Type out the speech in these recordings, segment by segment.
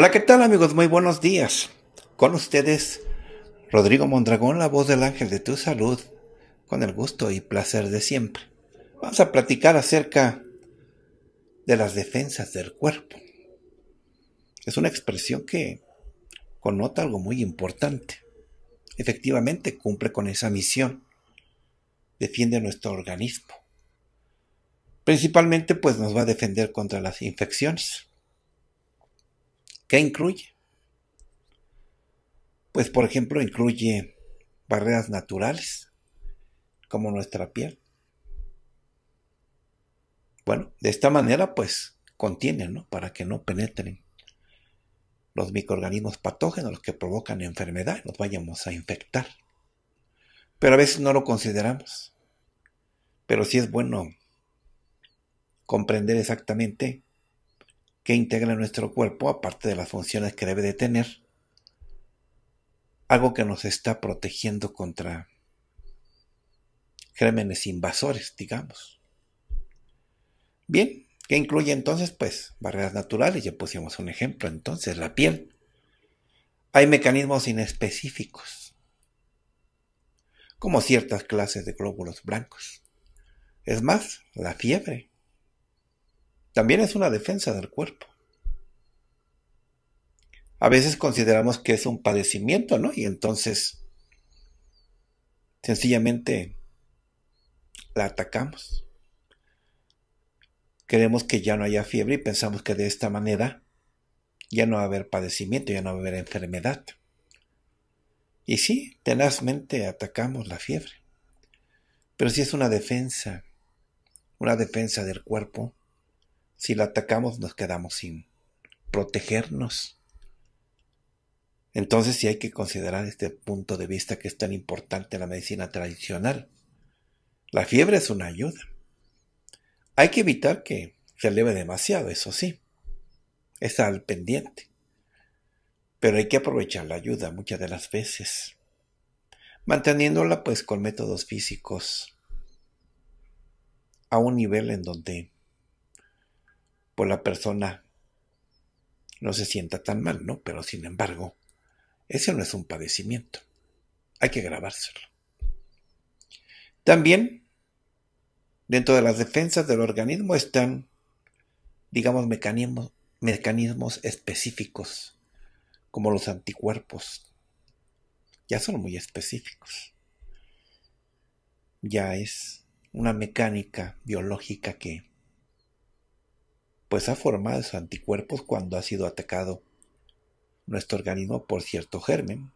Hola, ¿qué tal amigos? Muy buenos días. Con ustedes, Rodrigo Mondragón, la voz del ángel de tu salud, con el gusto y placer de siempre. Vamos a platicar acerca de las defensas del cuerpo. Es una expresión que connota algo muy importante. Efectivamente, cumple con esa misión. Defiende nuestro organismo. Principalmente, pues nos va a defender contra las infecciones ¿Qué incluye? Pues por ejemplo incluye barreras naturales, como nuestra piel. Bueno, de esta manera pues contiene, ¿no? Para que no penetren los microorganismos patógenos, los que provocan enfermedad, nos vayamos a infectar. Pero a veces no lo consideramos. Pero sí es bueno comprender exactamente que integra nuestro cuerpo, aparte de las funciones que debe de tener, algo que nos está protegiendo contra gérmenes invasores, digamos. Bien, ¿qué incluye entonces? Pues barreras naturales, ya pusimos un ejemplo, entonces la piel. Hay mecanismos inespecíficos, como ciertas clases de glóbulos blancos. Es más, la fiebre también es una defensa del cuerpo. A veces consideramos que es un padecimiento, ¿no? Y entonces sencillamente la atacamos. Queremos que ya no haya fiebre y pensamos que de esta manera ya no va a haber padecimiento, ya no va a haber enfermedad. Y sí, tenazmente atacamos la fiebre. Pero si es una defensa, una defensa del cuerpo si la atacamos nos quedamos sin protegernos. Entonces sí hay que considerar este punto de vista que es tan importante en la medicina tradicional. La fiebre es una ayuda. Hay que evitar que se eleve demasiado, eso sí. Está al pendiente. Pero hay que aprovechar la ayuda muchas de las veces. Manteniéndola pues con métodos físicos a un nivel en donde pues, la persona no se sienta tan mal, ¿no? Pero sin embargo, ese no es un padecimiento. Hay que grabárselo. También, dentro de las defensas del organismo están, digamos, mecanismos, mecanismos específicos, como los anticuerpos. Ya son muy específicos. Ya es una mecánica biológica que pues ha formado esos anticuerpos cuando ha sido atacado nuestro organismo por cierto germen.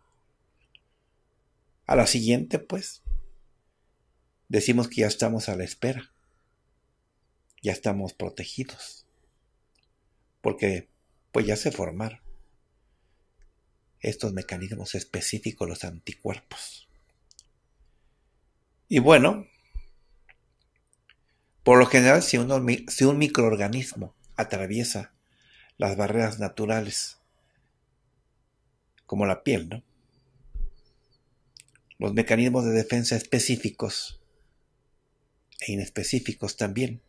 A la siguiente, pues, decimos que ya estamos a la espera, ya estamos protegidos, porque pues ya se formaron estos mecanismos específicos, los anticuerpos. Y bueno, por lo general, si, si un microorganismo atraviesa las barreras naturales, como la piel, ¿no? Los mecanismos de defensa específicos e inespecíficos también.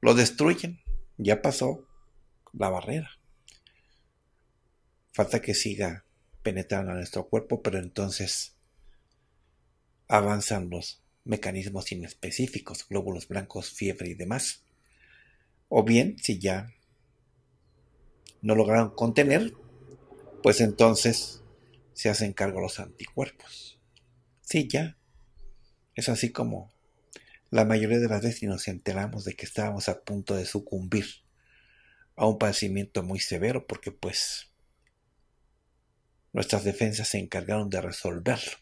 Lo destruyen, ya pasó la barrera. Falta que siga penetrando a nuestro cuerpo, pero entonces avanzan los mecanismos inespecíficos, glóbulos blancos, fiebre y demás. O bien, si ya no lograron contener, pues entonces se hacen cargo los anticuerpos. Sí, ya. Es así como la mayoría de las veces nos enteramos de que estábamos a punto de sucumbir a un padecimiento muy severo porque pues nuestras defensas se encargaron de resolverlo.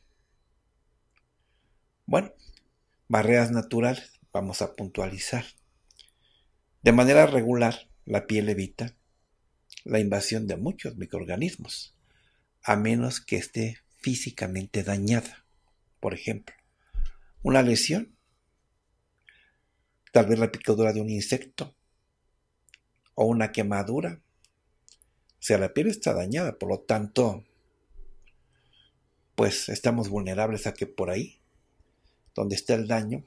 Bueno, barreras naturales, vamos a puntualizar. De manera regular, la piel evita la invasión de muchos microorganismos, a menos que esté físicamente dañada. Por ejemplo, una lesión, tal vez la picadura de un insecto o una quemadura. O sea, la piel está dañada, por lo tanto, pues estamos vulnerables a que por ahí, donde está el daño,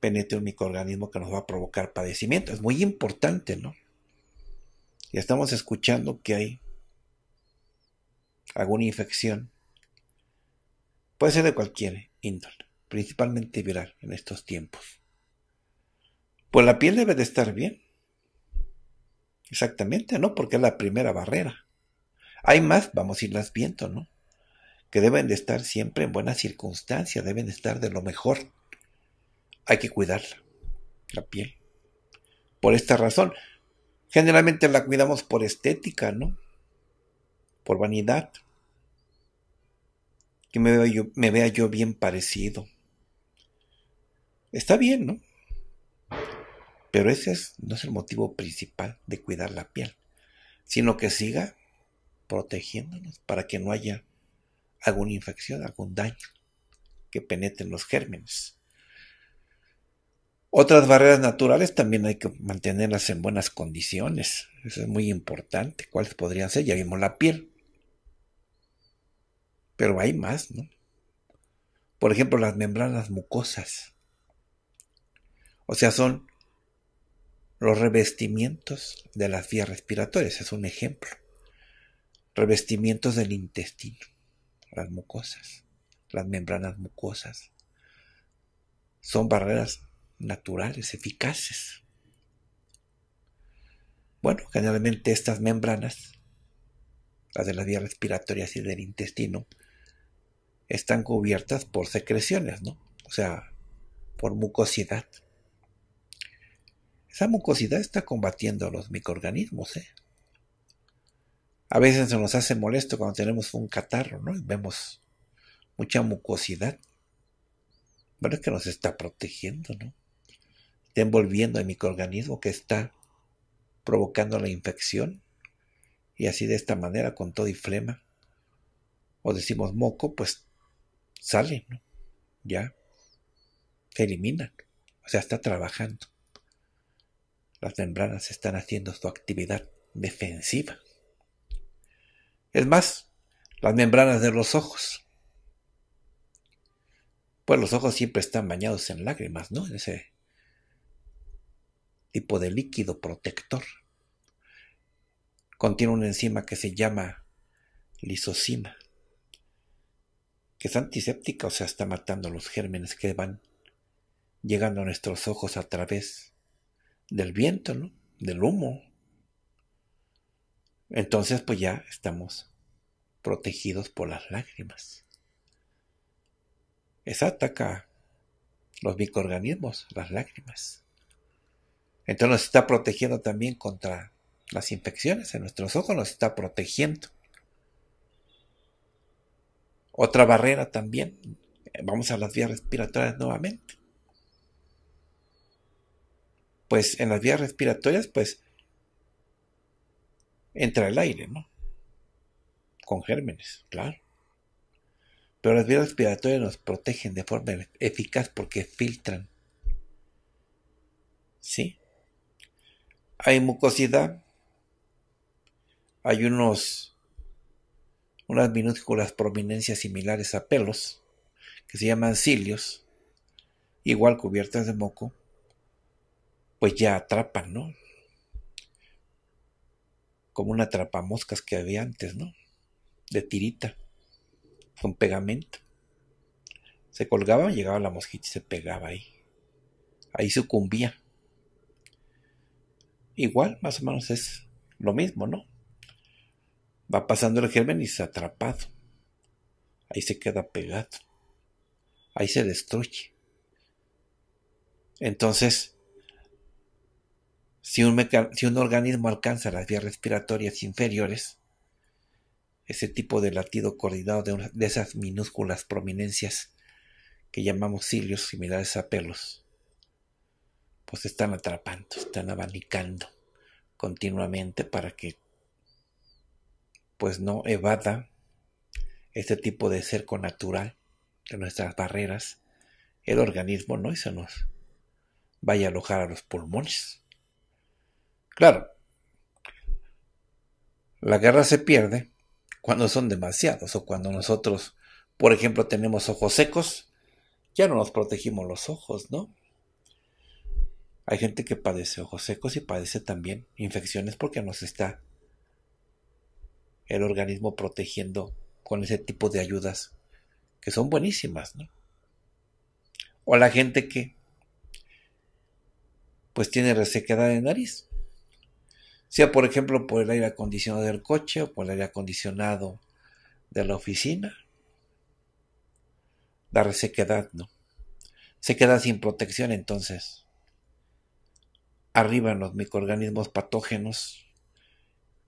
penetre un microorganismo que nos va a provocar padecimiento. Es muy importante, ¿no? Y estamos escuchando que hay alguna infección. Puede ser de cualquier índole, principalmente viral en estos tiempos. Pues la piel debe de estar bien. Exactamente, ¿no? Porque es la primera barrera. Hay más, vamos a irlas viendo, ¿no? Que deben de estar siempre en buenas circunstancias, deben de estar de lo mejor hay que cuidarla, la piel. Por esta razón, generalmente la cuidamos por estética, ¿no? Por vanidad. Que me vea yo, yo bien parecido. Está bien, ¿no? Pero ese no es el motivo principal de cuidar la piel, sino que siga protegiéndonos para que no haya alguna infección, algún daño que penetren los gérmenes. Otras barreras naturales también hay que mantenerlas en buenas condiciones. Eso es muy importante. ¿Cuáles podrían ser? Ya vimos la piel. Pero hay más, ¿no? Por ejemplo, las membranas mucosas. O sea, son los revestimientos de las vías respiratorias. Es un ejemplo. Revestimientos del intestino. Las mucosas. Las membranas mucosas. Son barreras naturales, eficaces. Bueno, generalmente estas membranas, las de las vías respiratorias y del intestino, están cubiertas por secreciones, ¿no? O sea, por mucosidad. Esa mucosidad está combatiendo a los microorganismos, ¿eh? A veces se nos hace molesto cuando tenemos un catarro, ¿no? Y vemos mucha mucosidad. Bueno, es que nos está protegiendo, ¿no? está envolviendo al microorganismo que está provocando la infección. Y así de esta manera, con todo y flema, o decimos moco, pues sale, ya se eliminan, o sea, está trabajando. Las membranas están haciendo su actividad defensiva. Es más, las membranas de los ojos. Pues los ojos siempre están bañados en lágrimas, ¿no? En ese tipo de líquido protector. Contiene una enzima que se llama lisocima, que es antiséptica, o sea, está matando los gérmenes que van llegando a nuestros ojos a través del viento, ¿no? del humo. Entonces, pues ya estamos protegidos por las lágrimas. Esa ataca los microorganismos, las lágrimas. Entonces nos está protegiendo también contra las infecciones en nuestros ojos, nos está protegiendo. Otra barrera también, vamos a las vías respiratorias nuevamente. Pues en las vías respiratorias, pues entra el aire, ¿no? Con gérmenes, claro. Pero las vías respiratorias nos protegen de forma eficaz porque filtran. ¿Sí? hay mucosidad, hay unos, unas minúsculas prominencias similares a pelos, que se llaman cilios, igual cubiertas de moco, pues ya atrapan, ¿no? Como una atrapamoscas que había antes, ¿no? De tirita, con pegamento. Se colgaba, llegaba la mosquita y se pegaba ahí. Ahí sucumbía igual más o menos es lo mismo, ¿no? Va pasando el germen y se atrapado. Ahí se queda pegado. Ahí se destruye. Entonces, si un, si un organismo alcanza las vías respiratorias inferiores, ese tipo de latido coordinado de, de esas minúsculas prominencias que llamamos cilios similares a pelos, pues están atrapando, están abanicando continuamente para que pues no evada este tipo de cerco natural de nuestras barreras, el organismo no y se nos vaya a alojar a los pulmones. Claro, la guerra se pierde cuando son demasiados o cuando nosotros, por ejemplo, tenemos ojos secos, ya no nos protegimos los ojos, ¿no? Hay gente que padece ojos secos y padece también infecciones porque nos está el organismo protegiendo con ese tipo de ayudas que son buenísimas, ¿no? O la gente que pues tiene resequedad de nariz. Sea por ejemplo por el aire acondicionado del coche o por el aire acondicionado de la oficina. La resequedad, ¿no? Se queda sin protección entonces arriban los microorganismos patógenos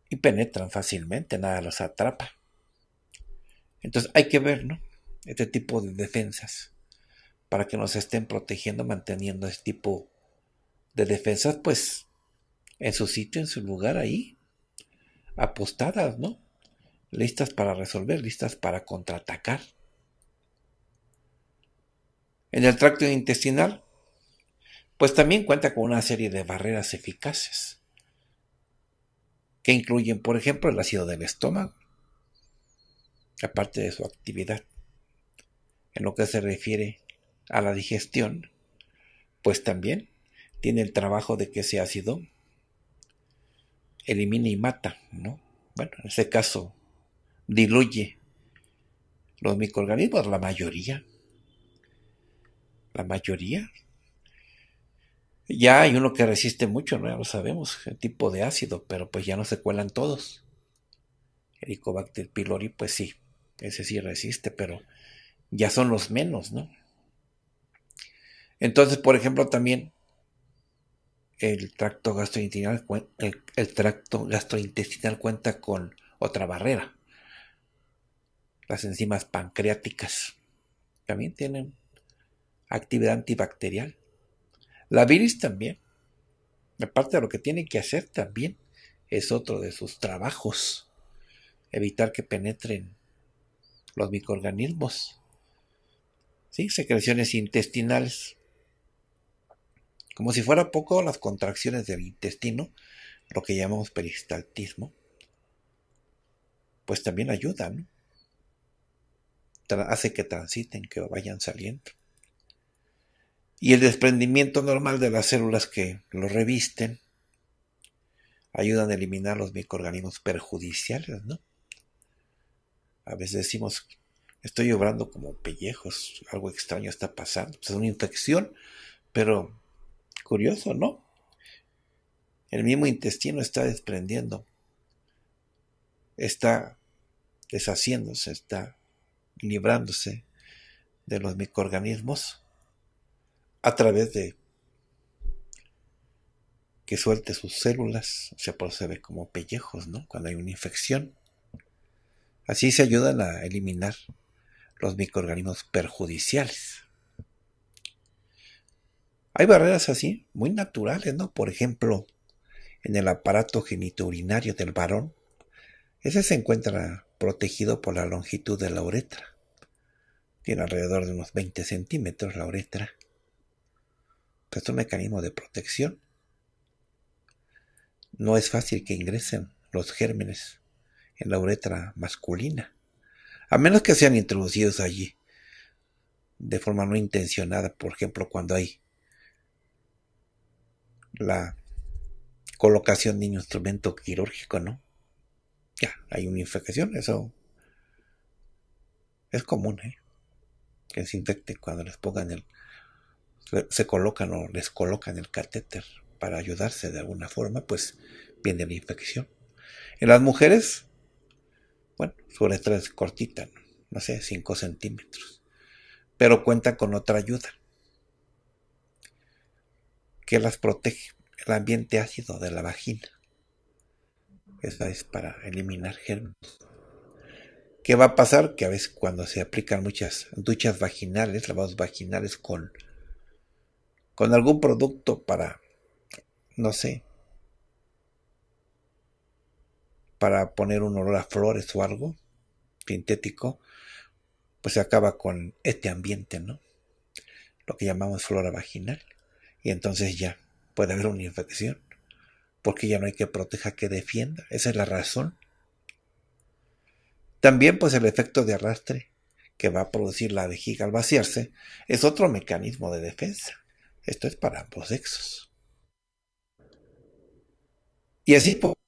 y penetran fácilmente, nada los atrapa. Entonces hay que ver, ¿no? Este tipo de defensas para que nos estén protegiendo, manteniendo este tipo de defensas, pues en su sitio, en su lugar ahí, apostadas, ¿no? Listas para resolver, listas para contraatacar. En el tracto intestinal pues también cuenta con una serie de barreras eficaces, que incluyen, por ejemplo, el ácido del estómago, aparte de su actividad en lo que se refiere a la digestión, pues también tiene el trabajo de que ese ácido elimine y mata, ¿no? Bueno, en ese caso, diluye los microorganismos, la mayoría, la mayoría ya hay uno que resiste mucho, ¿no? ya lo sabemos, el tipo de ácido, pero pues ya no se cuelan todos. Helicobacter pylori, pues sí, ese sí resiste, pero ya son los menos, ¿no? Entonces, por ejemplo, también el tracto gastrointestinal, el tracto gastrointestinal cuenta con otra barrera, las enzimas pancreáticas. También tienen actividad antibacterial. La Viris también. Aparte de lo que tiene que hacer también es otro de sus trabajos. Evitar que penetren los microorganismos. ¿Sí? Secreciones intestinales. Como si fuera poco las contracciones del intestino, lo que llamamos peristaltismo, pues también ayudan. Hace que transiten, que vayan saliendo y el desprendimiento normal de las células que lo revisten ayudan a eliminar los microorganismos perjudiciales, ¿no? A veces decimos, estoy obrando como pellejos, algo extraño está pasando, pues es una infección, pero curioso, ¿no? El mismo intestino está desprendiendo, está deshaciéndose, está librándose de los microorganismos a través de que suelte sus células, se procede como pellejos, ¿no? Cuando hay una infección. Así se ayudan a eliminar los microorganismos perjudiciales. Hay barreras así, muy naturales, ¿no? Por ejemplo, en el aparato genitourinario del varón, ese se encuentra protegido por la longitud de la uretra. Tiene alrededor de unos 20 centímetros la uretra es un mecanismo de protección. No es fácil que ingresen los gérmenes en la uretra masculina, a menos que sean introducidos allí de forma no intencionada, por ejemplo, cuando hay la colocación de un instrumento quirúrgico, ¿no? Ya, hay una infección, eso es común, ¿eh? Que se infecte cuando les pongan el se colocan o les colocan el catéter para ayudarse de alguna forma, pues viene la infección. En las mujeres, bueno, su letra es cortita, no, sé, 5 centímetros, pero cuenta con otra ayuda que las protege, el ambiente ácido de la vagina. Esa es para eliminar gérmenes. ¿Qué va a pasar? Que a veces cuando se aplican muchas duchas vaginales, lavados vaginales con con algún producto para, no sé, para poner un olor a flores o algo sintético, pues se acaba con este ambiente, ¿no? Lo que llamamos flora vaginal. Y entonces ya puede haber una infección, porque ya no hay que proteja que defienda. Esa es la razón. También pues el efecto de arrastre que va a producir la vejiga al vaciarse es otro mecanismo de defensa. Esto es para ambos sexos. Y así podemos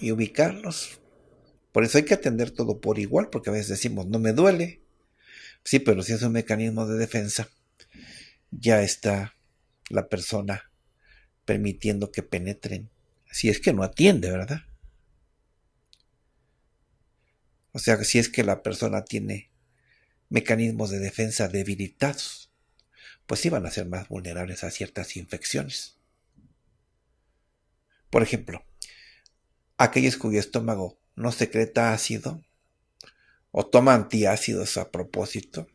y ubicarlos. Por eso hay que atender todo por igual, porque a veces decimos, no me duele. Sí, pero si es un mecanismo de defensa, ya está la persona permitiendo que penetren. Si es que no atiende, ¿verdad? O sea, si es que la persona tiene mecanismos de defensa debilitados pues van a ser más vulnerables a ciertas infecciones. Por ejemplo, aquellos cuyo estómago no secreta ácido o toma antiácidos a propósito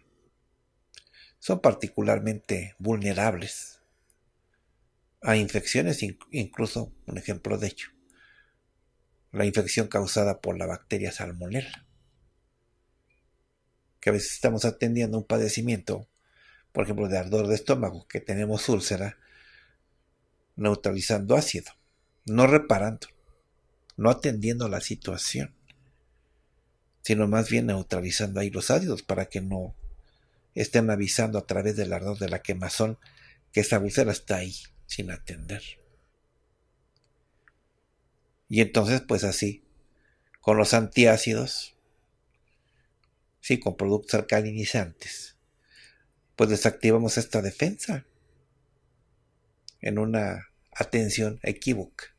son particularmente vulnerables a infecciones, incluso un ejemplo de ello, la infección causada por la bacteria salmonella, que a veces estamos atendiendo un padecimiento por ejemplo, de ardor de estómago, que tenemos úlcera, neutralizando ácido, no reparando, no atendiendo la situación, sino más bien neutralizando ahí los ácidos para que no estén avisando a través del ardor de la quemazón que esa úlcera está ahí sin atender. Y entonces, pues así, con los antiácidos, sí, con productos alcalinizantes, pues desactivamos esta defensa en una atención equívoca,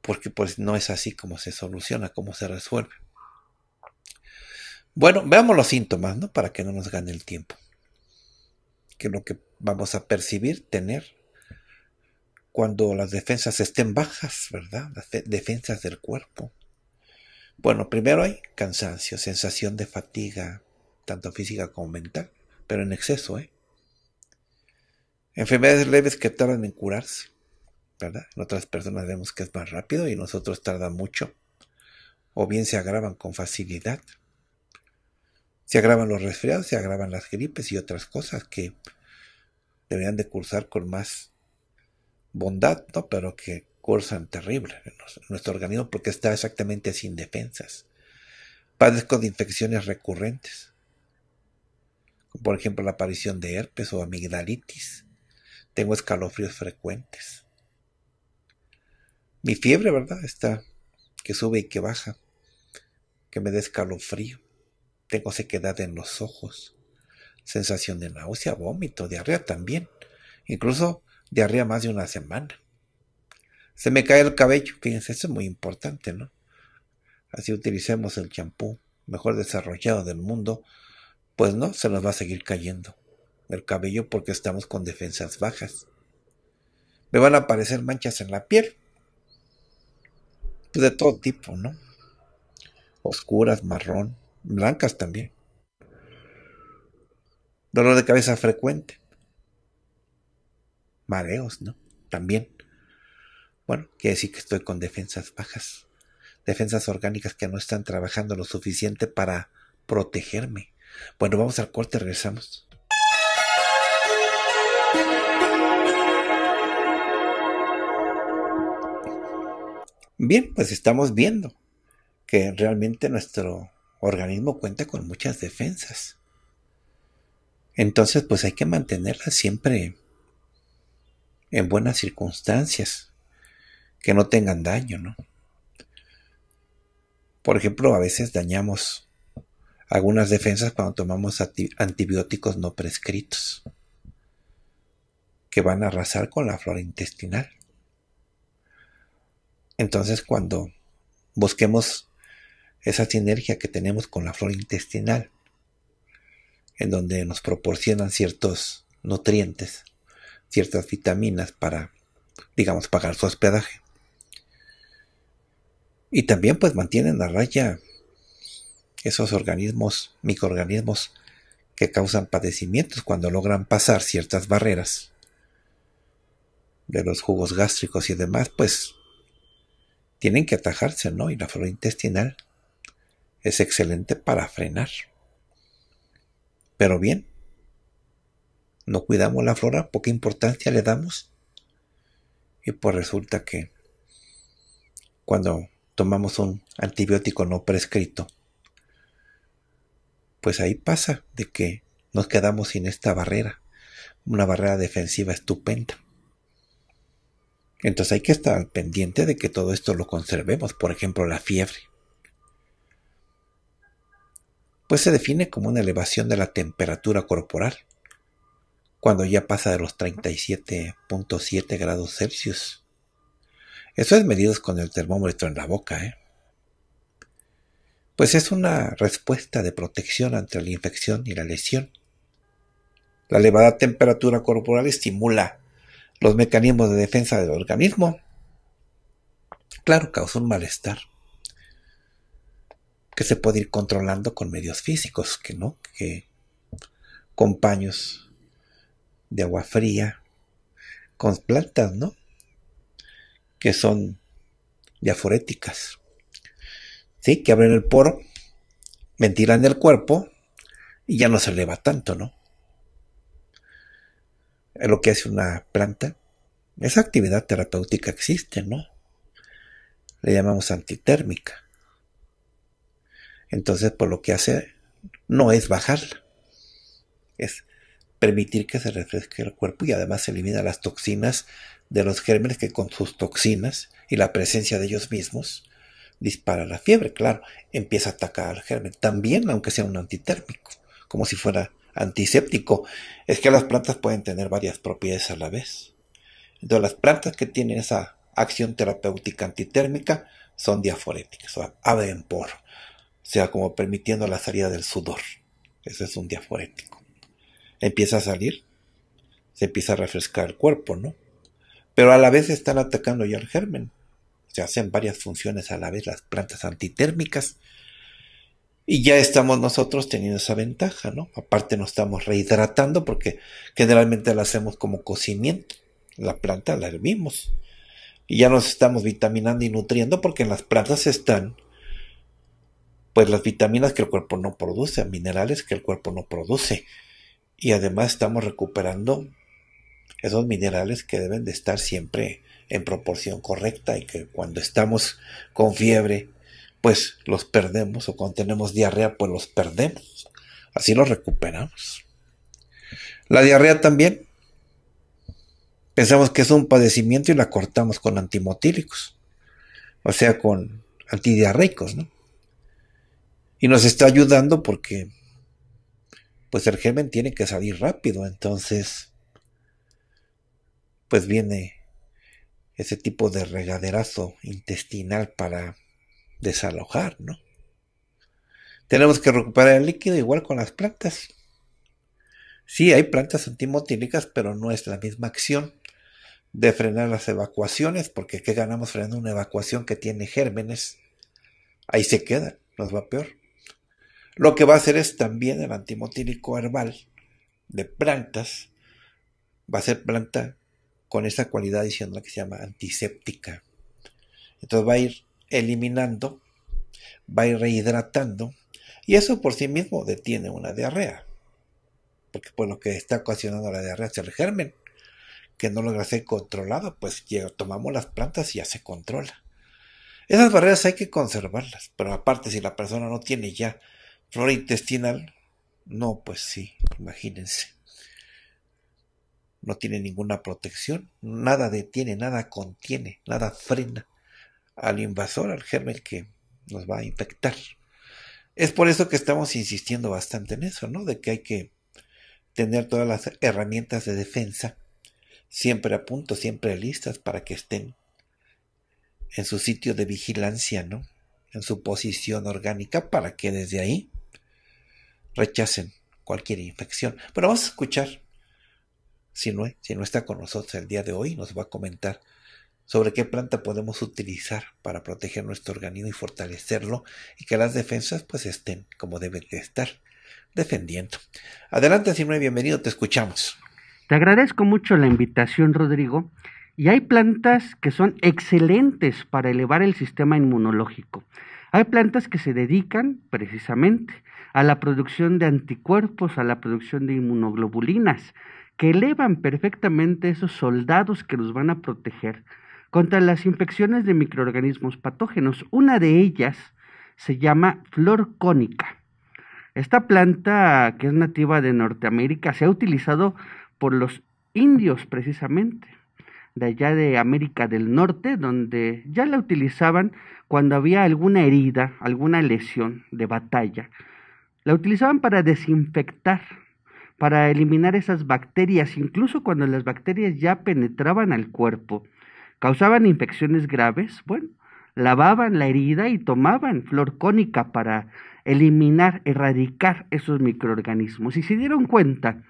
porque pues no es así como se soluciona, como se resuelve. Bueno, veamos los síntomas, ¿no? Para que no nos gane el tiempo. Que lo que vamos a percibir, tener, cuando las defensas estén bajas, ¿verdad? Las defensas del cuerpo. Bueno, primero hay cansancio, sensación de fatiga, tanto física como mental pero en exceso, ¿eh? Enfermedades leves que tardan en curarse, ¿verdad? En otras personas vemos que es más rápido y nosotros tarda mucho, o bien se agravan con facilidad. Se agravan los resfriados, se agravan las gripes y otras cosas que deberían de cursar con más bondad, ¿no? Pero que cursan terrible en nuestro organismo porque está exactamente sin defensas. Padezco de infecciones recurrentes por ejemplo la aparición de herpes o amigdalitis. Tengo escalofríos frecuentes. Mi fiebre, ¿verdad? Está que sube y que baja, que me da escalofrío. Tengo sequedad en los ojos, sensación de náusea, vómito, diarrea también, incluso diarrea más de una semana. Se me cae el cabello, fíjense, eso es muy importante, ¿no? Así utilicemos el champú mejor desarrollado del mundo pues no, se nos va a seguir cayendo el cabello porque estamos con defensas bajas. Me van a aparecer manchas en la piel. Pues, de todo tipo, ¿no? Oscuras, marrón, blancas también. Dolor de cabeza frecuente. Mareos, ¿no? También. Bueno, quiere decir que estoy con defensas bajas. Defensas orgánicas que no están trabajando lo suficiente para protegerme. Bueno, vamos al corte, regresamos. Bien, pues estamos viendo que realmente nuestro organismo cuenta con muchas defensas. Entonces, pues hay que mantenerlas siempre en buenas circunstancias, que no tengan daño, ¿no? Por ejemplo, a veces dañamos algunas defensas cuando tomamos antibióticos no prescritos, que van a arrasar con la flora intestinal. Entonces cuando busquemos esa sinergia que tenemos con la flora intestinal, en donde nos proporcionan ciertos nutrientes, ciertas vitaminas para, digamos, pagar su hospedaje. Y también pues mantienen la raya esos organismos, microorganismos que causan padecimientos cuando logran pasar ciertas barreras de los jugos gástricos y demás, pues tienen que atajarse, ¿no? Y la flora intestinal es excelente para frenar. Pero bien, no cuidamos la flora, poca importancia le damos. Y pues resulta que cuando tomamos un antibiótico no prescrito, pues ahí pasa de que nos quedamos sin esta barrera, una barrera defensiva estupenda. Entonces hay que estar al pendiente de que todo esto lo conservemos, por ejemplo la fiebre. Pues se define como una elevación de la temperatura corporal, cuando ya pasa de los 37.7 grados Celsius. Eso es medido con el termómetro en la boca, ¿eh? pues es una respuesta de protección ante la infección y la lesión. La elevada temperatura corporal estimula los mecanismos de defensa del organismo. Claro, causa un malestar que se puede ir controlando con medios físicos, que no, que con paños de agua fría, con plantas, ¿no? Que son diaforéticas. Que abren el poro, ventilan el cuerpo y ya no se eleva tanto, ¿no? Es lo que hace una planta. Esa actividad terapéutica existe, ¿no? Le llamamos antitérmica. Entonces, por pues, lo que hace no es bajarla, es permitir que se refresque el cuerpo y además elimina las toxinas de los gérmenes que con sus toxinas y la presencia de ellos mismos dispara la fiebre, claro, empieza a atacar al germen, también aunque sea un antitérmico, como si fuera antiséptico. Es que las plantas pueden tener varias propiedades a la vez. Entonces las plantas que tienen esa acción terapéutica antitérmica son diaforéticas, o abren por, o sea, como permitiendo la salida del sudor. Ese es un diaforético. Empieza a salir, se empieza a refrescar el cuerpo, ¿no? Pero a la vez están atacando ya al germen, se hacen varias funciones a la vez las plantas antitérmicas. Y ya estamos nosotros teniendo esa ventaja, ¿no? Aparte nos estamos rehidratando porque generalmente la hacemos como cocimiento. La planta la hervimos. Y ya nos estamos vitaminando y nutriendo porque en las plantas están pues las vitaminas que el cuerpo no produce, minerales que el cuerpo no produce. Y además estamos recuperando esos minerales que deben de estar siempre en proporción correcta y que cuando estamos con fiebre, pues los perdemos o cuando tenemos diarrea, pues los perdemos. Así los recuperamos. La diarrea también. Pensamos que es un padecimiento y la cortamos con antimotílicos, o sea, con antidiarreicos, ¿no? Y nos está ayudando porque pues el germen tiene que salir rápido, entonces pues viene ese tipo de regaderazo intestinal para desalojar, ¿no? Tenemos que recuperar el líquido igual con las plantas. Sí, hay plantas antimotílicas, pero no es la misma acción de frenar las evacuaciones, porque ¿qué ganamos frenando una evacuación que tiene gérmenes? Ahí se queda, nos va peor. Lo que va a hacer es también el antimotílico herbal de plantas, va a ser planta con esa cualidad diciendo que se llama antiséptica. Entonces va a ir eliminando, va a ir rehidratando y eso por sí mismo detiene una diarrea. Porque pues lo que está ocasionando la diarrea es el germen, que no logra ser controlado, pues tomamos las plantas y ya se controla. Esas barreras hay que conservarlas, pero aparte si la persona no tiene ya flora intestinal, no, pues sí, imagínense no tiene ninguna protección, nada detiene, nada contiene, nada frena al invasor, al germen que nos va a infectar. Es por eso que estamos insistiendo bastante en eso, ¿no? De que hay que tener todas las herramientas de defensa siempre a punto, siempre listas para que estén en su sitio de vigilancia, ¿no? En su posición orgánica para que desde ahí rechacen cualquier infección. Pero vamos a escuchar eh, si no, está con nosotros el día de hoy, nos va a comentar sobre qué planta podemos utilizar para proteger nuestro organismo y fortalecerlo y que las defensas pues estén como deben de estar, defendiendo. Adelante, si Sinue, bienvenido, te escuchamos. Te agradezco mucho la invitación, Rodrigo. Y hay plantas que son excelentes para elevar el sistema inmunológico. Hay plantas que se dedican precisamente a la producción de anticuerpos, a la producción de inmunoglobulinas, que elevan perfectamente esos soldados que los van a proteger contra las infecciones de microorganismos patógenos. Una de ellas se llama flor cónica. Esta planta, que es nativa de Norteamérica, se ha utilizado por los indios precisamente, de allá de América del Norte, donde ya la utilizaban cuando había alguna herida, alguna lesión de batalla. La utilizaban para desinfectar para eliminar esas bacterias, incluso cuando las bacterias ya penetraban al cuerpo, causaban infecciones graves, bueno, lavaban la herida y tomaban flor cónica para eliminar, erradicar esos microorganismos. Y se dieron cuenta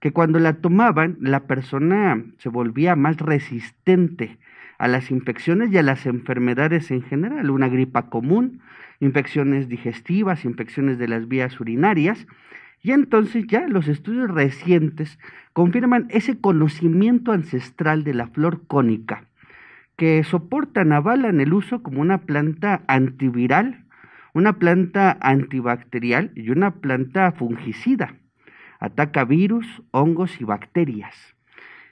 que cuando la tomaban, la persona se volvía más resistente a las infecciones y a las enfermedades en general, una gripa común, infecciones digestivas, infecciones de las vías urinarias, y entonces ya los estudios recientes confirman ese conocimiento ancestral de la flor cónica, que soporta soportan, en el uso como una planta antiviral, una planta antibacterial y una planta fungicida. Ataca virus, hongos y bacterias.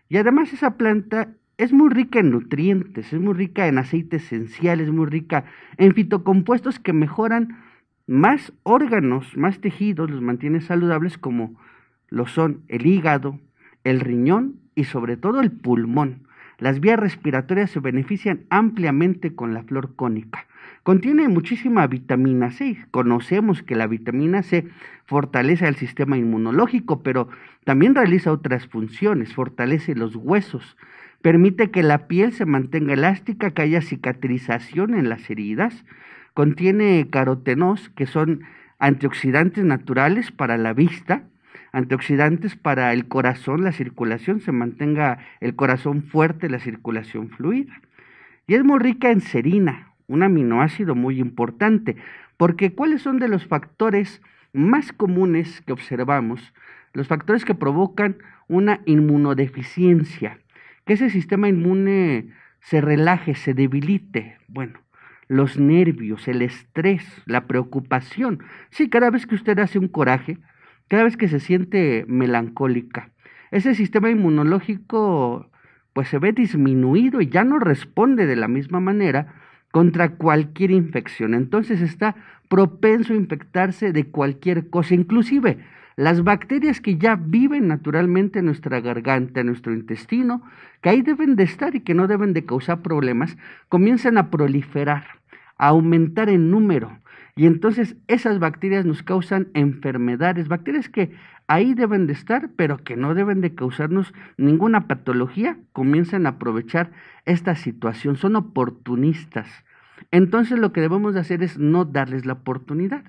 Y además esa planta es muy rica en nutrientes, es muy rica en esencial, esenciales, muy rica en fitocompuestos que mejoran más órganos, más tejidos los mantiene saludables como lo son el hígado, el riñón y sobre todo el pulmón. Las vías respiratorias se benefician ampliamente con la flor cónica. Contiene muchísima vitamina C. Conocemos que la vitamina C fortalece el sistema inmunológico, pero también realiza otras funciones, fortalece los huesos, permite que la piel se mantenga elástica, que haya cicatrización en las heridas, Contiene carotenos, que son antioxidantes naturales para la vista, antioxidantes para el corazón, la circulación, se mantenga el corazón fuerte, la circulación fluida. Y es muy rica en serina, un aminoácido muy importante, porque ¿cuáles son de los factores más comunes que observamos? Los factores que provocan una inmunodeficiencia, que ese sistema inmune se relaje, se debilite. Bueno, los nervios, el estrés, la preocupación. Sí, cada vez que usted hace un coraje, cada vez que se siente melancólica, ese sistema inmunológico pues se ve disminuido y ya no responde de la misma manera contra cualquier infección. Entonces está propenso a infectarse de cualquier cosa, inclusive las bacterias que ya viven naturalmente en nuestra garganta, en nuestro intestino, que ahí deben de estar y que no deben de causar problemas, comienzan a proliferar, a aumentar en número. Y entonces esas bacterias nos causan enfermedades, bacterias que ahí deben de estar, pero que no deben de causarnos ninguna patología, comienzan a aprovechar esta situación, son oportunistas. Entonces lo que debemos de hacer es no darles la oportunidad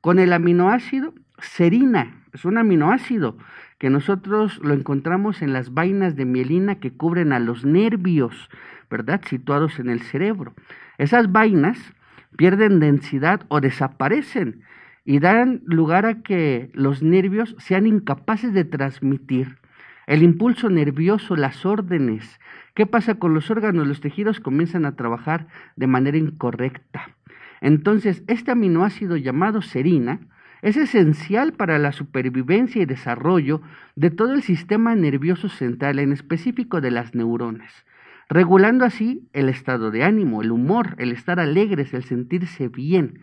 con el aminoácido serina. Es un aminoácido que nosotros lo encontramos en las vainas de mielina que cubren a los nervios, ¿verdad? Situados en el cerebro. Esas vainas pierden densidad o desaparecen y dan lugar a que los nervios sean incapaces de transmitir el impulso nervioso, las órdenes. ¿Qué pasa con los órganos? Los tejidos comienzan a trabajar de manera incorrecta. Entonces, este aminoácido llamado serina es esencial para la supervivencia y desarrollo de todo el sistema nervioso central, en específico de las neuronas, regulando así el estado de ánimo, el humor, el estar alegres, el sentirse bien.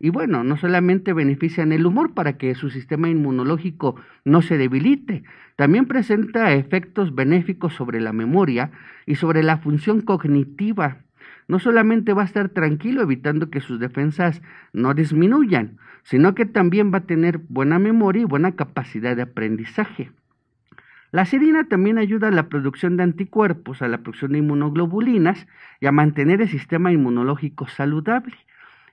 Y bueno, no solamente benefician el humor para que su sistema inmunológico no se debilite, también presenta efectos benéficos sobre la memoria y sobre la función cognitiva no solamente va a estar tranquilo evitando que sus defensas no disminuyan, sino que también va a tener buena memoria y buena capacidad de aprendizaje. La serina también ayuda a la producción de anticuerpos, a la producción de inmunoglobulinas y a mantener el sistema inmunológico saludable.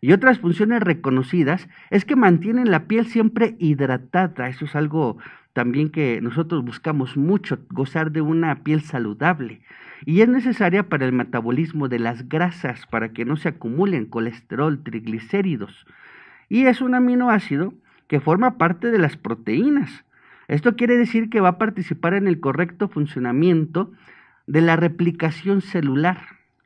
Y otras funciones reconocidas es que mantienen la piel siempre hidratada. Eso es algo también que nosotros buscamos mucho, gozar de una piel saludable y es necesaria para el metabolismo de las grasas para que no se acumulen colesterol, triglicéridos. Y es un aminoácido que forma parte de las proteínas. Esto quiere decir que va a participar en el correcto funcionamiento de la replicación celular,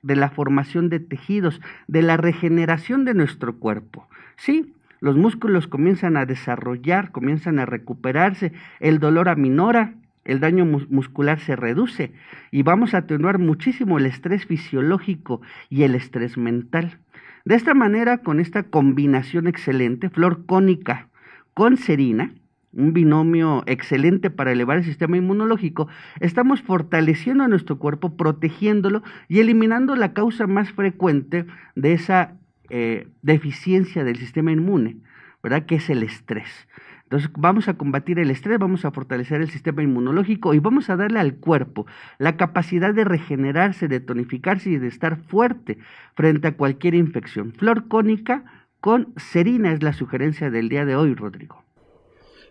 de la formación de tejidos, de la regeneración de nuestro cuerpo. Sí, los músculos comienzan a desarrollar, comienzan a recuperarse, el dolor aminora, el daño muscular se reduce y vamos a atenuar muchísimo el estrés fisiológico y el estrés mental. De esta manera, con esta combinación excelente, flor cónica con serina, un binomio excelente para elevar el sistema inmunológico, estamos fortaleciendo a nuestro cuerpo, protegiéndolo y eliminando la causa más frecuente de esa eh, deficiencia del sistema inmune, ¿verdad? Que es el estrés. Entonces vamos a combatir el estrés, vamos a fortalecer el sistema inmunológico y vamos a darle al cuerpo la capacidad de regenerarse, de tonificarse y de estar fuerte frente a cualquier infección. Flor cónica con serina es la sugerencia del día de hoy, Rodrigo.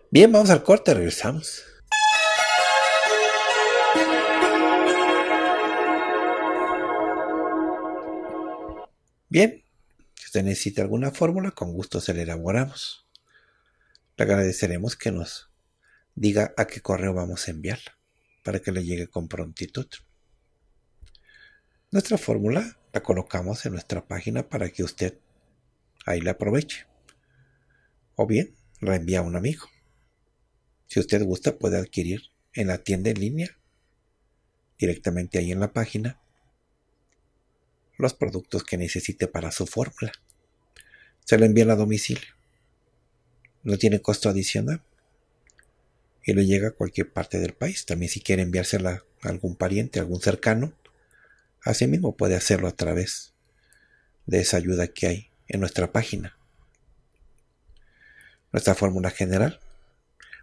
Bien, vamos al corte, regresamos. Bien, si usted necesita alguna fórmula, con gusto se la elaboramos le agradeceremos que nos diga a qué correo vamos a enviarla para que le llegue con prontitud. Nuestra fórmula la colocamos en nuestra página para que usted ahí la aproveche. O bien, la envía a un amigo. Si usted gusta, puede adquirir en la tienda en línea, directamente ahí en la página, los productos que necesite para su fórmula. Se le envía a domicilio no tiene costo adicional y le llega a cualquier parte del país. También si quiere enviársela a algún pariente, a algún cercano, así mismo puede hacerlo a través de esa ayuda que hay en nuestra página. Nuestra fórmula general,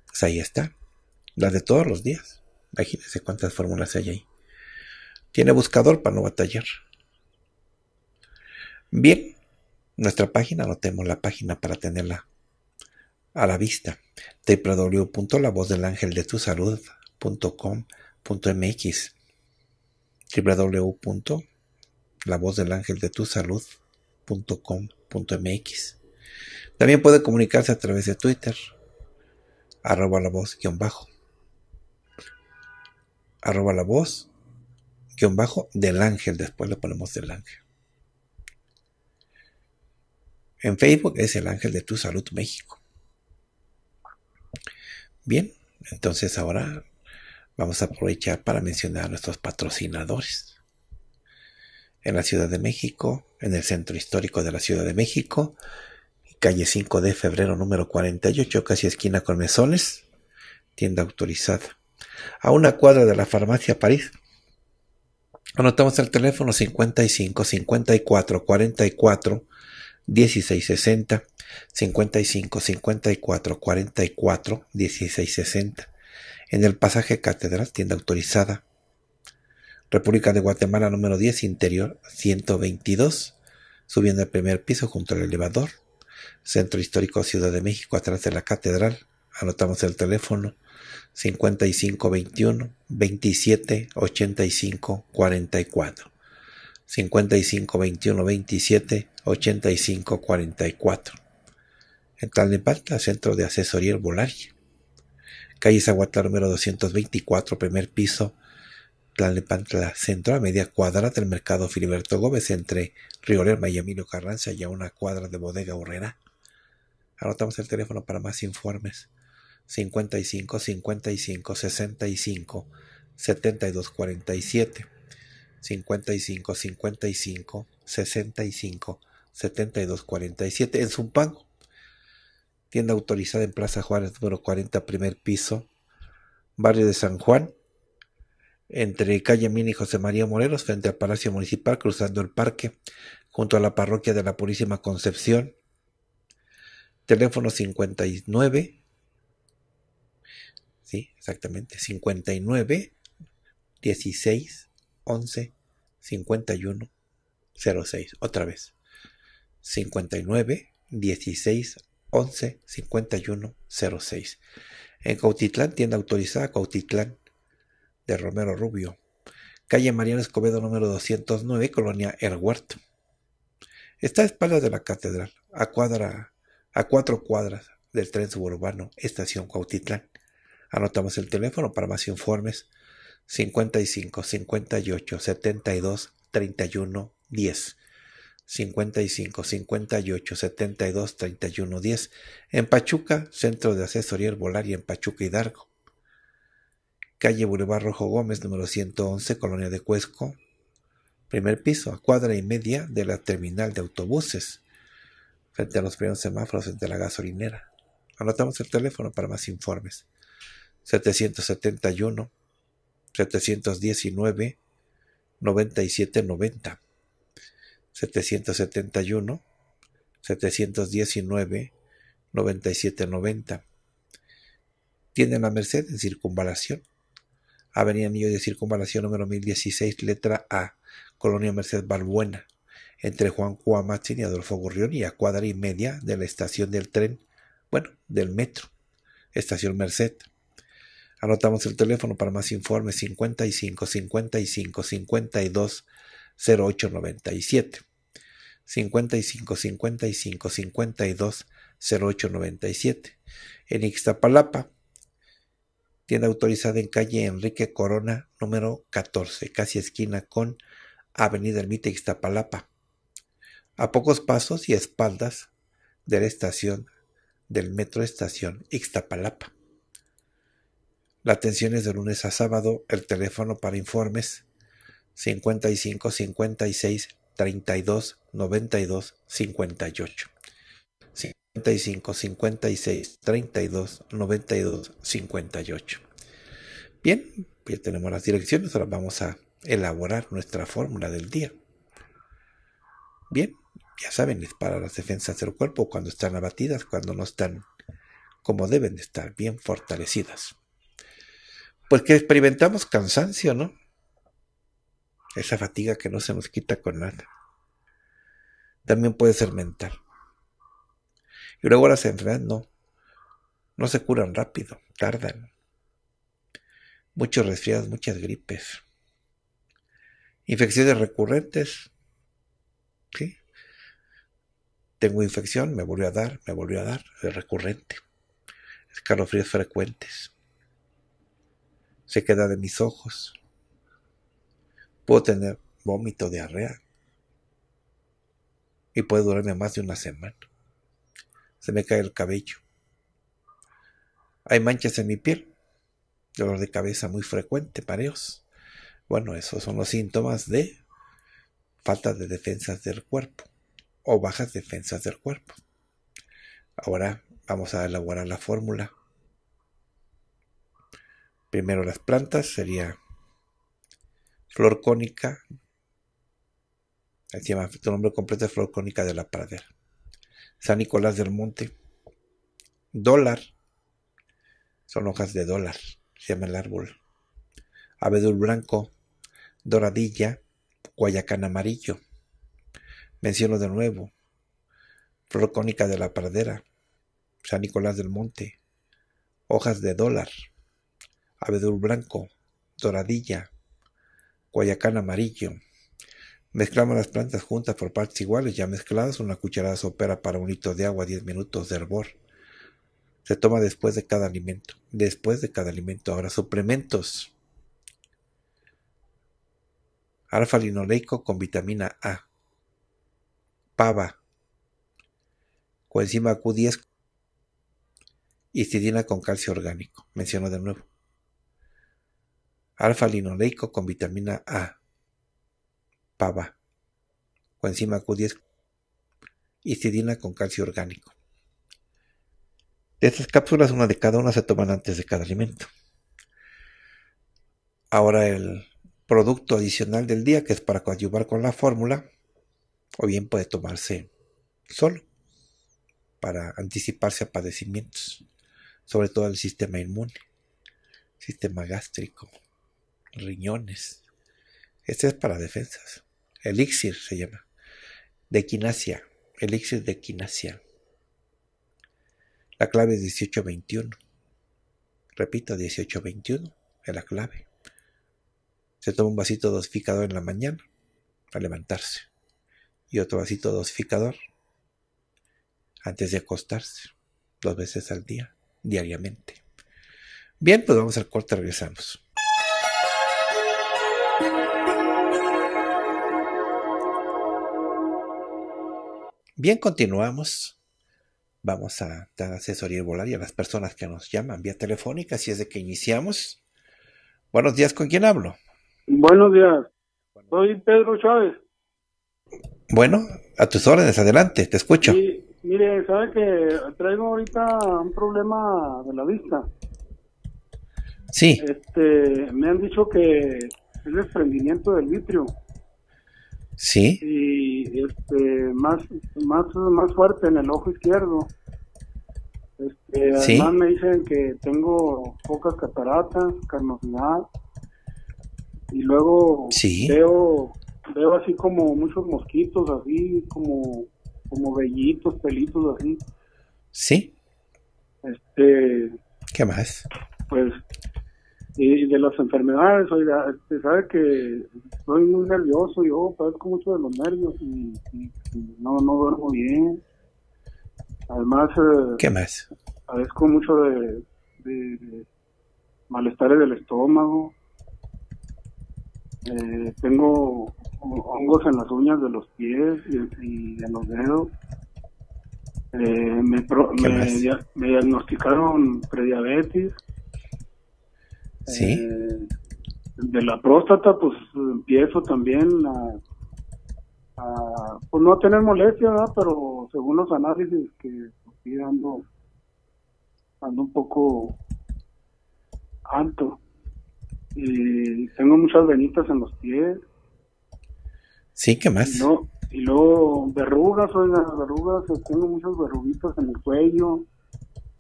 pues ahí está, la de todos los días. Imagínense cuántas fórmulas hay ahí. Tiene buscador para no batallar. Bien, nuestra página, anotemos la página para tenerla a la vista. www.lavozdelangeldetusalud.com.mx www.lavozdelangeldetusalud.com.mx También puede comunicarse a través de Twitter, arroba la voz bajo, arroba la voz guión bajo del ángel, después le ponemos del ángel. En Facebook es el ángel de tu salud México. Bien, entonces ahora vamos a aprovechar para mencionar a nuestros patrocinadores. En la Ciudad de México, en el Centro Histórico de la Ciudad de México, calle 5 de febrero número 48, casi esquina con Mesones, tienda autorizada. A una cuadra de la farmacia París. Anotamos el teléfono 55 54 44 1660, 55, 54, 44, 1660. En el pasaje Catedral, tienda autorizada. República de Guatemala número 10, interior 122, subiendo el primer piso junto al elevador. Centro Histórico Ciudad de México, atrás de la catedral. Anotamos el teléfono 5521 27 85 44. 55 21 27 85 44. En Tlalnepantla, Centro de Asesoría Herbolaria. Calle Zaguatla número 224, primer piso, Tlalnepantla Centro, a media cuadra del Mercado Filiberto Gómez, entre Río Lerma y Emilio Carranza, y a una cuadra de Bodega Urrera. Anotamos el teléfono para más informes. 55 55 65 72 47. 55 55 65 72 47 en Zumpango. Tienda autorizada en Plaza Juárez número 40, primer piso, barrio de San Juan, entre calle Mini José María Morelos, frente al Palacio Municipal, cruzando el parque, junto a la parroquia de la Purísima Concepción. Teléfono 59. Sí, exactamente. 59 16 11 5106 Otra vez. 59 16 11 51 06. En Cautitlán, tienda autorizada Cautitlán de Romero Rubio. Calle Mariano Escobedo número 209, Colonia El Huerto. Está a espaldas de la catedral, a, cuadra, a cuatro cuadras del tren suburbano, estación cautitlán Anotamos el teléfono para más informes 55, 58, 72, 31, 10. 55 58 72 31 10 en Pachuca, Centro de Asesoría Herbolaria en Pachuca Hidalgo. Calle Boulevard Rojo Gómez, número 111, Colonia de Cuesco. Primer piso, a cuadra y media de la terminal de autobuses, frente a los primeros semáforos, frente a la gasolinera. Anotamos el teléfono para más informes. 771 719 9790 771 719 9790 tiene la Merced en circunvalación. Avenida Niño de Circunvalación número 1016, letra A, Colonia Merced Balbuena, entre Juan Cuamachin y Adolfo Gorrión y a cuadra y media de la estación del tren, bueno, del metro, Estación Merced. Anotamos el teléfono para más informes 55 55 52 08 97. 55 55 52 08 97. En Ixtapalapa, tienda autorizada en calle Enrique Corona, número 14, casi esquina con Avenida Ermita Ixtapalapa. A pocos pasos y espaldas de la estación del metro estación Ixtapalapa. La atención es de lunes a sábado. El teléfono para informes 55 56 32 92 58. 55 56 32 92 58. Bien, ya tenemos las direcciones, ahora vamos a elaborar nuestra fórmula del día. Bien, ya saben, es para las defensas del cuerpo cuando están abatidas, cuando no están como deben estar, bien fortalecidas. Pues que experimentamos cansancio, ¿no? Esa fatiga que no se nos quita con nada. También puede ser mental. Y luego las enfermedades no. No se curan rápido, tardan. Muchos resfriados, muchas gripes. Infecciones recurrentes. ¿Sí? Tengo infección, me volvió a dar, me volvió a dar, es recurrente. Escalofríos frecuentes se queda de mis ojos. Puedo tener vómito, diarrea. Y puede durarme más de una semana. Se me cae el cabello. Hay manchas en mi piel. Dolor de cabeza muy frecuente, pareos. Bueno, esos son los síntomas de falta de defensas del cuerpo o bajas defensas del cuerpo. Ahora vamos a elaborar la fórmula Primero las plantas, sería flor cónica. Encima, tu nombre completo es flor cónica de la pradera. San Nicolás del Monte. Dólar. Son hojas de dólar. Se llama el árbol. Abedul blanco. Doradilla. Guayacán amarillo. Menciono de nuevo. Flor cónica de la pradera. San Nicolás del Monte. Hojas de dólar abedul blanco, doradilla, guayacán amarillo. Mezclamos las plantas juntas por partes iguales, ya mezcladas, una cucharada sopera para un litro de agua, 10 minutos de hervor. Se toma después de cada alimento. Después de cada alimento. Ahora, suplementos. Alfa linoleico con vitamina A. Pava. Coenzima Q10. Histidina con calcio orgánico. Menciono de nuevo alfa-linoleico con vitamina A, PAVA, coenzima Q10 y cidina con calcio orgánico. De estas cápsulas, una de cada una se toman antes de cada alimento. Ahora el producto adicional del día, que es para coadyuvar con la fórmula, o bien puede tomarse solo para anticiparse a padecimientos, sobre todo el sistema inmune, sistema gástrico, riñones. Este es para defensas. Elixir se llama. De quinasia. Elixir de quinasia. La clave es 1821. Repito, 1821 es la clave. Se toma un vasito dosificador en la mañana para levantarse y otro vasito dosificador antes de acostarse, dos veces al día, diariamente. Bien, pues vamos al corte, regresamos. Bien, continuamos. Vamos a dar asesoría y a las personas que nos llaman vía telefónica, si es de que iniciamos. Buenos días, ¿con quién hablo? Buenos días, soy Pedro Chávez. Bueno, a tus órdenes, adelante, te escucho. Sí, mire, sabe que traigo ahorita un problema de la vista. Sí. Este, me han dicho que es el desprendimiento del vitrio. Sí. Y este, más, más, más fuerte en el ojo izquierdo. Este, además me dicen que tengo pocas cataratas, carnosidad. Y luego veo, veo así como muchos mosquitos, así como, como vellitos, pelitos, así. Sí. Este. ¿Qué más? Pues y de las enfermedades, oiga, usted sabe que soy muy nervioso, yo padezco mucho de los nervios y, no, duermo bien. Además, eh, ¿qué más? Padezco mucho de, malestares del estómago. Eh, tengo hongos en las uñas de los pies y, en los dedos. Eh, me, me diagnosticaron prediabetes. Sí. Eh, de la próstata, pues empiezo también a, pues no tener molestia, pero según los análisis que estoy dando, ando un poco alto. Y tengo muchas venitas en los pies. Sí, ¿qué más? Y luego, y luego verrugas, oiga, verrugas, tengo muchas verruguitas en el cuello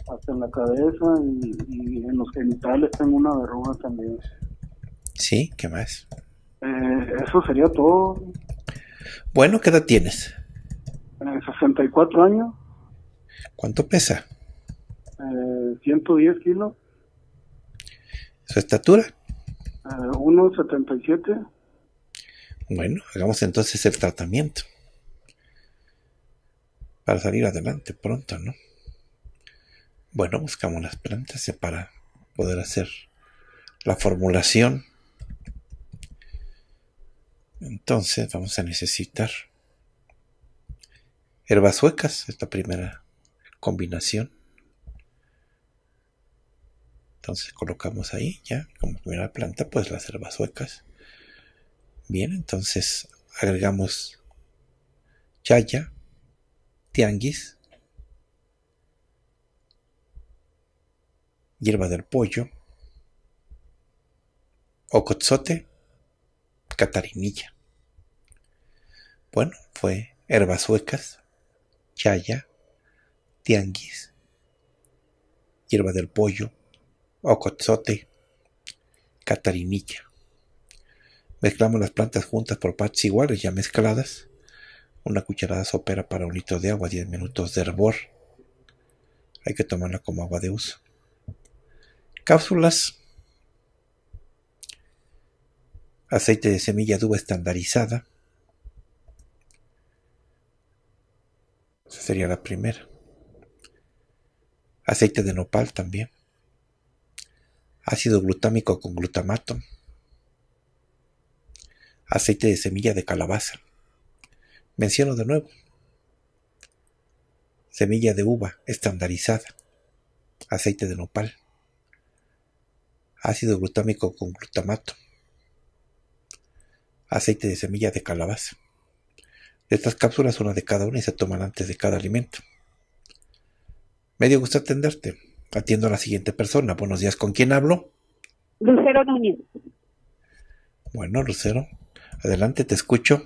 hasta en la cabeza y, en los genitales tengo una verruga también. Sí, ¿qué más? Eh, eso sería todo. Bueno, ¿qué edad tienes? 64 eh, años. ¿Cuánto pesa? 110 eh, kilos. ¿Su estatura? 1,77. Bueno, hagamos entonces el tratamiento. Para salir adelante pronto, ¿no? Bueno, buscamos las plantas para poder hacer la formulación. Entonces vamos a necesitar herbas suecas, esta primera combinación. Entonces colocamos ahí ya como primera planta pues las herbas suecas. Bien, entonces agregamos chaya, tianguis, hierba del pollo, ocotzote, catarinilla. Bueno, fue herbas suecas, chaya, tianguis, hierba del pollo, ocotzote, catarinilla. Mezclamos las plantas juntas por partes iguales ya mezcladas. Una cucharada sopera para un litro de agua, 10 minutos de hervor. Hay que tomarla como agua de uso cápsulas, aceite de semilla de uva estandarizada. Esa sería la primera. Aceite de nopal también. Ácido glutámico con glutamato. Aceite de semilla de calabaza. Menciono de nuevo. Semilla de uva estandarizada. Aceite de nopal ácido glutámico con glutamato, aceite de semilla de calabaza. De estas cápsulas, una de cada una y se toman antes de cada alimento. Me dio gusto atenderte. Atiendo a la siguiente persona. Buenos días, ¿con quién hablo? Lucero Núñez. Bueno, Lucero, adelante, te escucho.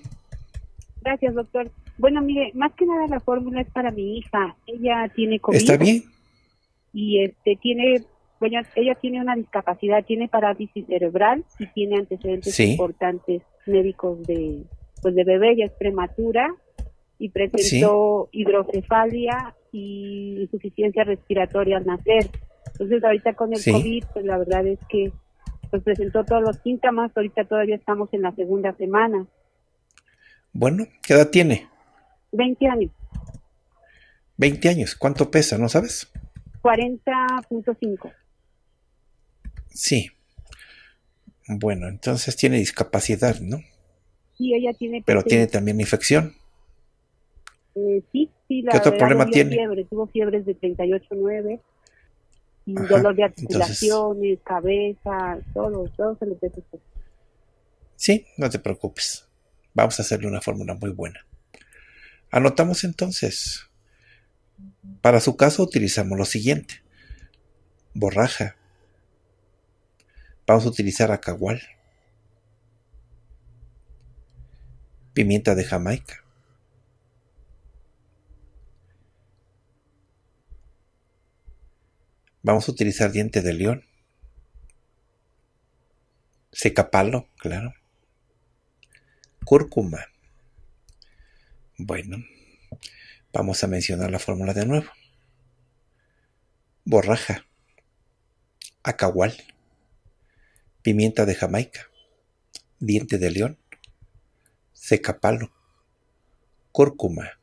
Gracias, doctor. Bueno, mire, más que nada la fórmula es para mi hija. Ella tiene comida. ¿Está bien? Y este tiene bueno, ella tiene una discapacidad, tiene parálisis cerebral y tiene antecedentes importantes médicos de, pues de bebé, ella es prematura y presentó hidrocefalia y insuficiencia respiratoria al nacer. Entonces ahorita con el COVID, pues la verdad es que pues, presentó todos los síntomas, ahorita todavía estamos en la segunda semana. Bueno, ¿qué edad tiene? 20 años. 20 años, ¿cuánto pesa, no sabes? 40.5. Sí. Bueno, entonces tiene discapacidad, ¿no? Sí, ella tiene. Pero tiene también infección. Eh, sí, sí. La ¿Qué otro tiene? Fiebre, tuvo fiebres de 38,9, dolor de articulaciones, cabeza, todo, todo se le puede. Sí, no te preocupes. Vamos a hacerle una fórmula muy buena. Anotamos entonces. Para su caso utilizamos lo siguiente. Borraja, Vamos a utilizar a Pimienta de Jamaica. Vamos a utilizar diente de león. seca palo, claro. Cúrcuma. Bueno, vamos a mencionar la fórmula de nuevo. Borraja. Acahual pimienta de Jamaica, diente de león, palo cúrcuma.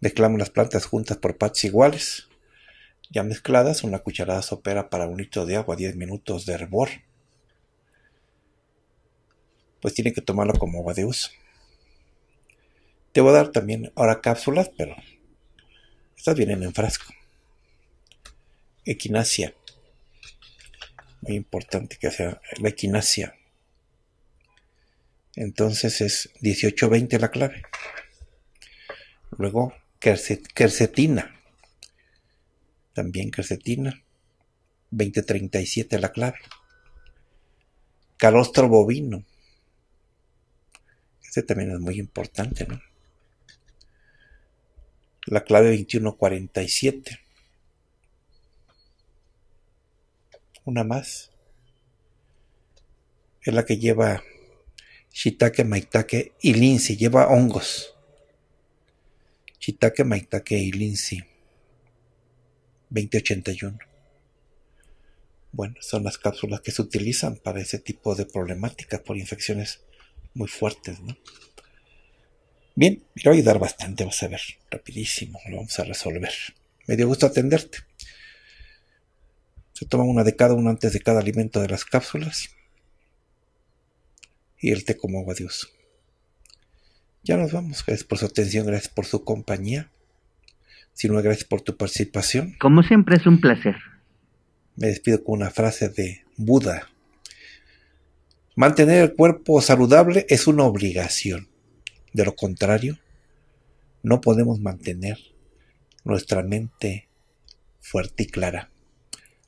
Mezclamos las plantas juntas por partes iguales. Ya mezcladas, una cucharada sopera para un litro de agua, 10 minutos de hervor. Pues tiene que tomarlo como agua de uso. Te voy a dar también ahora cápsulas, pero estas vienen en frasco. Equinacia, muy importante que sea la equinacia. Entonces es 18-20 la clave. Luego quercetina. También quercetina. 20-37 la clave. Calostro bovino. Este también es muy importante, ¿no? La clave 21-47 una más. Es la que lleva shiitake, maitake y linsi, lleva hongos. Shiitake, maitake y linsi. 2081. Bueno, son las cápsulas que se utilizan para ese tipo de problemáticas por infecciones muy fuertes, Bien, me voy a ayudar bastante, vamos a ver, rapidísimo, lo vamos a resolver. Me dio gusto atenderte. Se toma una de cada uno antes de cada alimento de las cápsulas. Y el té como agua de Ya nos vamos. Gracias por su atención, gracias por su compañía. Sino gracias por tu participación. Como siempre es un placer. Me despido con una frase de Buda. Mantener el cuerpo saludable es una obligación. De lo contrario, no podemos mantener nuestra mente fuerte y clara.